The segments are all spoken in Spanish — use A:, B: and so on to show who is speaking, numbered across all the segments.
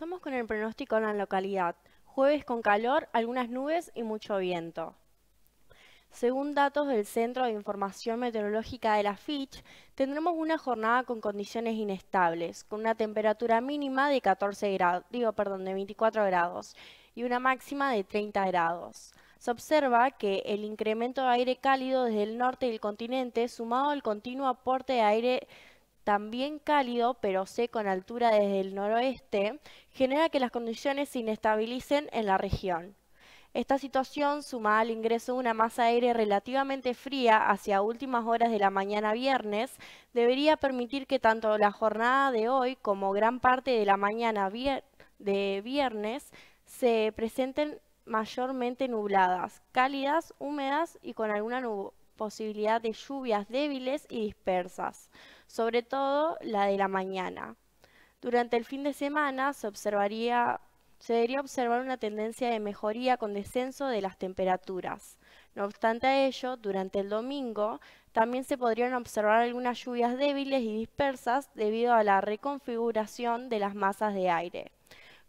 A: Comenzamos con el pronóstico en la localidad. Jueves con calor, algunas nubes y mucho viento. Según datos del Centro de Información Meteorológica de la Fitch, tendremos una jornada con condiciones inestables, con una temperatura mínima de 14 grados, digo, perdón, de 24 grados y una máxima de 30 grados. Se observa que el incremento de aire cálido desde el norte del continente, sumado al continuo aporte de aire también cálido pero seco en altura desde el noroeste, genera que las condiciones se inestabilicen en la región. Esta situación, sumada al ingreso de una masa aérea relativamente fría hacia últimas horas de la mañana viernes, debería permitir que tanto la jornada de hoy como gran parte de la mañana de viernes se presenten mayormente nubladas, cálidas, húmedas y con alguna posibilidad de lluvias débiles y dispersas sobre todo la de la mañana. Durante el fin de semana se observaría se debería observar una tendencia de mejoría con descenso de las temperaturas. No obstante a ello, durante el domingo también se podrían observar algunas lluvias débiles y dispersas debido a la reconfiguración de las masas de aire.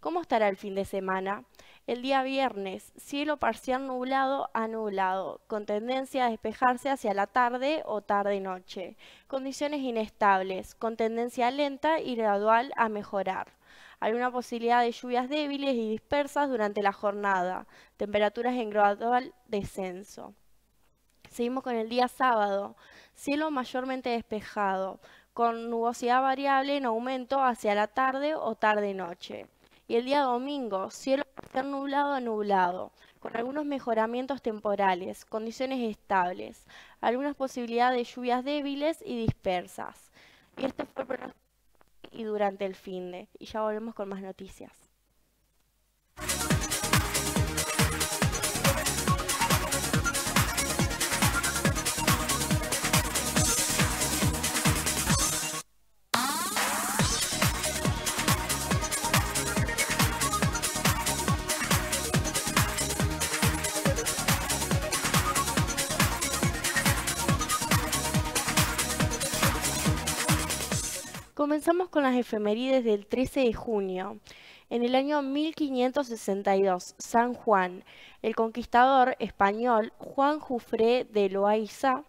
A: ¿Cómo estará el fin de semana? El día viernes, cielo parcial nublado a nublado, con tendencia a despejarse hacia la tarde o tarde-noche. Condiciones inestables, con tendencia lenta y gradual a mejorar. Hay una posibilidad de lluvias débiles y dispersas durante la jornada. Temperaturas en gradual descenso. Seguimos con el día sábado. Cielo mayormente despejado, con nubosidad variable en aumento hacia la tarde o tarde-noche. Y el día domingo, cielo nublado a nublado, con algunos mejoramientos temporales, condiciones estables, algunas posibilidades de lluvias débiles y dispersas. Y este fue y durante el fin de. Y ya volvemos con más noticias. Comenzamos con las efemérides del 13 de junio. En el año 1562, San Juan, el conquistador español Juan Jufré de Loaiza,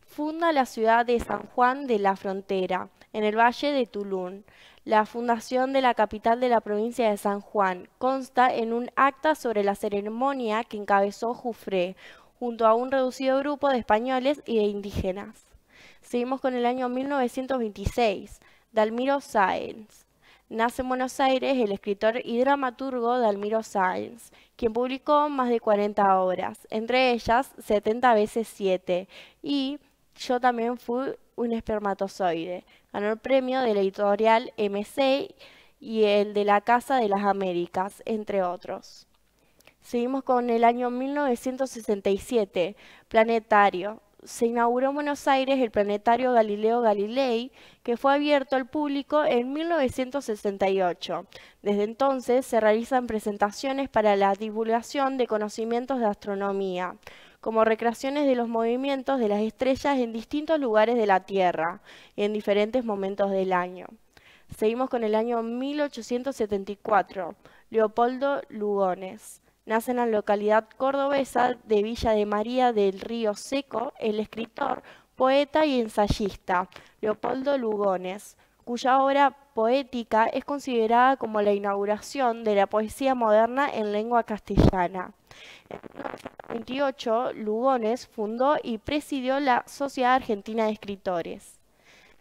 A: funda la ciudad de San Juan de la Frontera, en el valle de Tulum. La fundación de la capital de la provincia de San Juan consta en un acta sobre la ceremonia que encabezó Jufré, junto a un reducido grupo de españoles y de indígenas. Seguimos con el año 1926. Dalmiro Sáenz. Nace en Buenos Aires el escritor y dramaturgo Dalmiro Sáenz, quien publicó más de 40 obras, entre ellas 70 veces 7 y Yo también fui un espermatozoide. Ganó el premio de la editorial MC y el de la Casa de las Américas, entre otros. Seguimos con el año 1967, Planetario, se inauguró en Buenos Aires el planetario Galileo Galilei, que fue abierto al público en 1968. Desde entonces se realizan presentaciones para la divulgación de conocimientos de astronomía, como recreaciones de los movimientos de las estrellas en distintos lugares de la Tierra y en diferentes momentos del año. Seguimos con el año 1874, Leopoldo Lugones. Nace en la localidad cordobesa de Villa de María del Río Seco el escritor, poeta y ensayista Leopoldo Lugones, cuya obra poética es considerada como la inauguración de la poesía moderna en lengua castellana. En 1928, Lugones fundó y presidió la Sociedad Argentina de Escritores.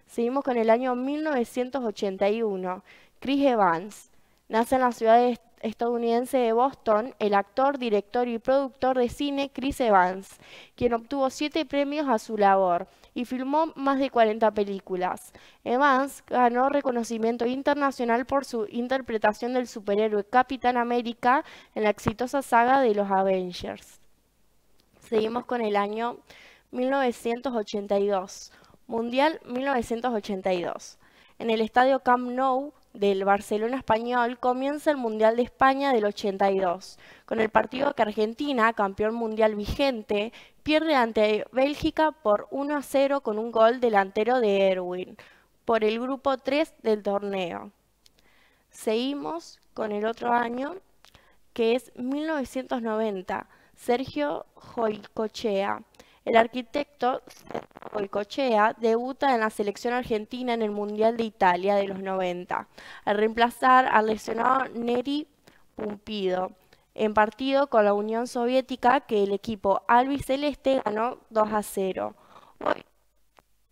A: Seguimos con el año 1981. Chris Evans nace en la ciudad de estadounidense de Boston, el actor, director y productor de cine Chris Evans, quien obtuvo siete premios a su labor y filmó más de 40 películas. Evans ganó reconocimiento internacional por su interpretación del superhéroe Capitán América en la exitosa saga de los Avengers. Seguimos con el año 1982, Mundial 1982. En el estadio Camp Nou, del Barcelona español comienza el Mundial de España del 82, con el partido que Argentina, campeón mundial vigente, pierde ante Bélgica por 1 a 0 con un gol delantero de Erwin, por el grupo 3 del torneo. Seguimos con el otro año, que es 1990, Sergio Joicochea. El arquitecto Cochea, debuta en la selección argentina en el Mundial de Italia de los 90, al reemplazar al lesionado Neri Pumpido, en partido con la Unión Soviética que el equipo albiceleste ganó 2 a 0. Hoy,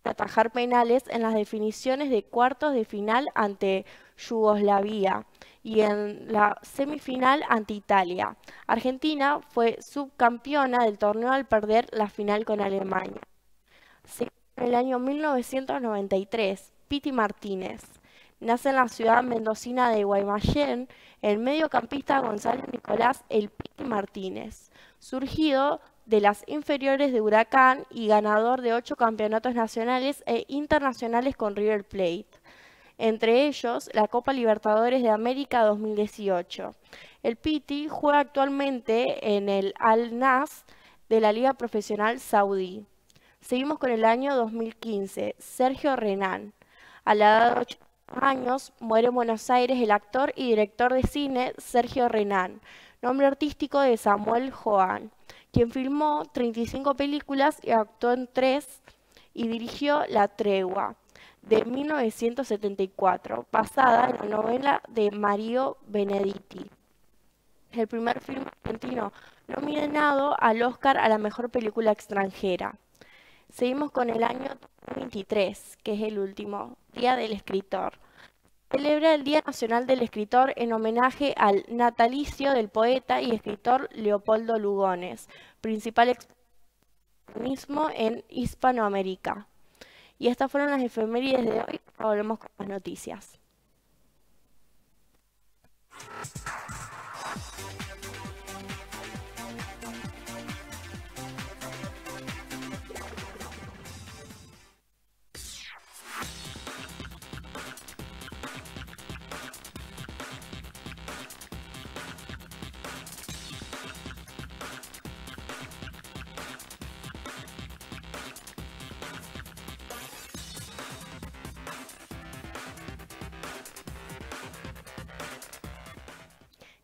A: atajar penales en las definiciones de cuartos de final ante Yugoslavia y en la semifinal ante Italia. Argentina fue subcampeona del torneo al perder la final con Alemania en el año 1993, Piti Martínez. Nace en la ciudad mendocina de Guaymallén el mediocampista González Nicolás El Piti Martínez, surgido de las inferiores de Huracán y ganador de ocho campeonatos nacionales e internacionales con River Plate, entre ellos la Copa Libertadores de América 2018. El Piti juega actualmente en el Al Nas de la Liga Profesional Saudí. Seguimos con el año 2015. Sergio Renán. A la edad de 8 años muere en Buenos Aires el actor y director de cine Sergio Renán, nombre artístico de Samuel Joan, quien filmó 35 películas y actuó en tres y dirigió La Tregua de 1974, basada en la novela de Mario Benedetti. El primer film argentino nominado al Oscar a la mejor película extranjera. Seguimos con el año 23, que es el último, Día del Escritor. Celebra el Día Nacional del Escritor en homenaje al natalicio del poeta y escritor Leopoldo Lugones, principal mismo en Hispanoamérica. Y estas fueron las efemérides de hoy. volvemos con las noticias.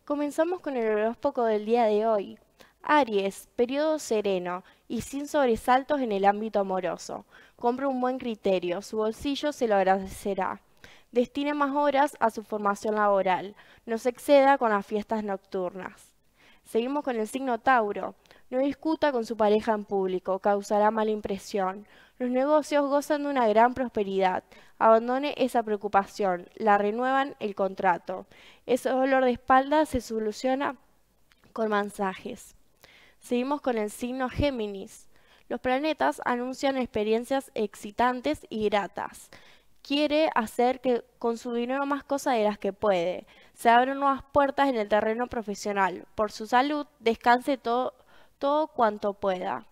A: Comenzamos con el horóscopo del día de hoy. Aries, periodo sereno y sin sobresaltos en el ámbito amoroso. Compre un buen criterio, su bolsillo se lo agradecerá. Destine más horas a su formación laboral. No se exceda con las fiestas nocturnas. Seguimos con el signo Tauro. No discuta con su pareja en público, causará mala impresión. Los negocios gozan de una gran prosperidad. Abandone esa preocupación, la renuevan el contrato. Ese dolor de espalda se soluciona con mensajes. Seguimos con el signo Géminis. Los planetas anuncian experiencias excitantes y gratas. Quiere hacer que con su dinero más cosas de las que puede. Se abren nuevas puertas en el terreno profesional. Por su salud, descanse todo todo cuanto pueda.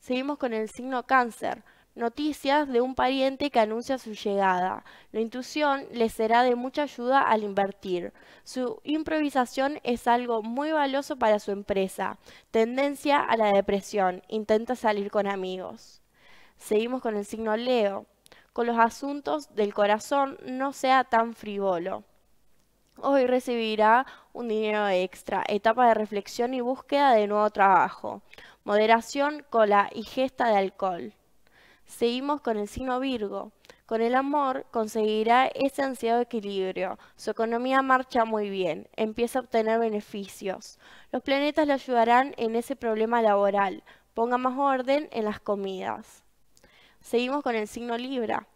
A: Seguimos con el signo cáncer. Noticias de un pariente que anuncia su llegada. La intuición le será de mucha ayuda al invertir. Su improvisación es algo muy valioso para su empresa. Tendencia a la depresión. Intenta salir con amigos. Seguimos con el signo Leo. Con los asuntos del corazón no sea tan frívolo hoy recibirá un dinero extra, etapa de reflexión y búsqueda de nuevo trabajo, moderación, cola y gesta de alcohol. Seguimos con el signo Virgo. Con el amor conseguirá ese ansiado equilibrio. Su economía marcha muy bien, empieza a obtener beneficios. Los planetas le ayudarán en ese problema laboral. Ponga más orden en las comidas. Seguimos con el signo Libra.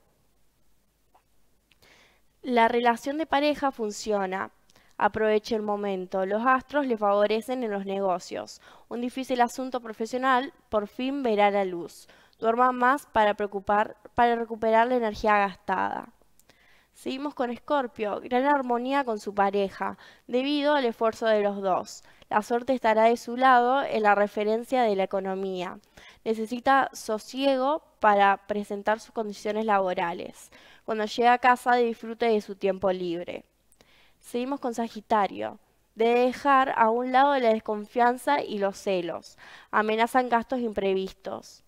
A: La relación de pareja funciona. Aproveche el momento. Los astros le favorecen en los negocios. Un difícil asunto profesional por fin verá la luz. Duerma más para, para recuperar la energía gastada. Seguimos con Escorpio, gran armonía con su pareja, debido al esfuerzo de los dos. La suerte estará de su lado en la referencia de la economía necesita sosiego para presentar sus condiciones laborales. Cuando llega a casa disfrute de su tiempo libre. Seguimos con Sagitario. Debe dejar a un lado la desconfianza y los celos. Amenazan gastos imprevistos.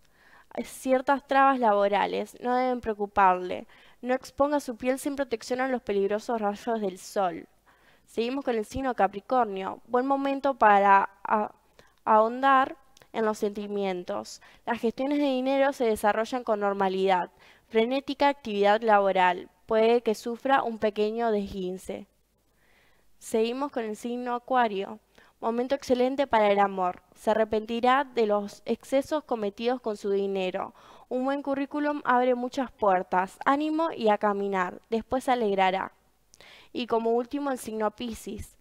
A: Ciertas trabas laborales no deben preocuparle. No exponga su piel sin protección a los peligrosos rayos del sol. Seguimos con el signo Capricornio. Buen momento para ahondar en los sentimientos. Las gestiones de dinero se desarrollan con normalidad. Frenética actividad laboral. Puede que sufra un pequeño desguince. Seguimos con el signo Acuario. Momento excelente para el amor. Se arrepentirá de los excesos cometidos con su dinero. Un buen currículum abre muchas puertas. Ánimo y a caminar. Después se alegrará. Y como último, el signo Piscis.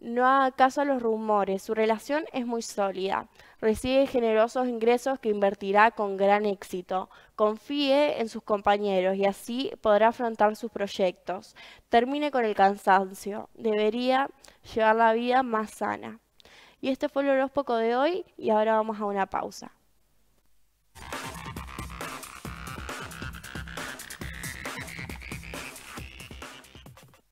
A: No haga caso a los rumores, su relación es muy sólida. Recibe generosos ingresos que invertirá con gran éxito. Confíe en sus compañeros y así podrá afrontar sus proyectos. Termine con el cansancio. Debería llevar la vida más sana. Y este fue el horóscopo de hoy y ahora vamos a una pausa.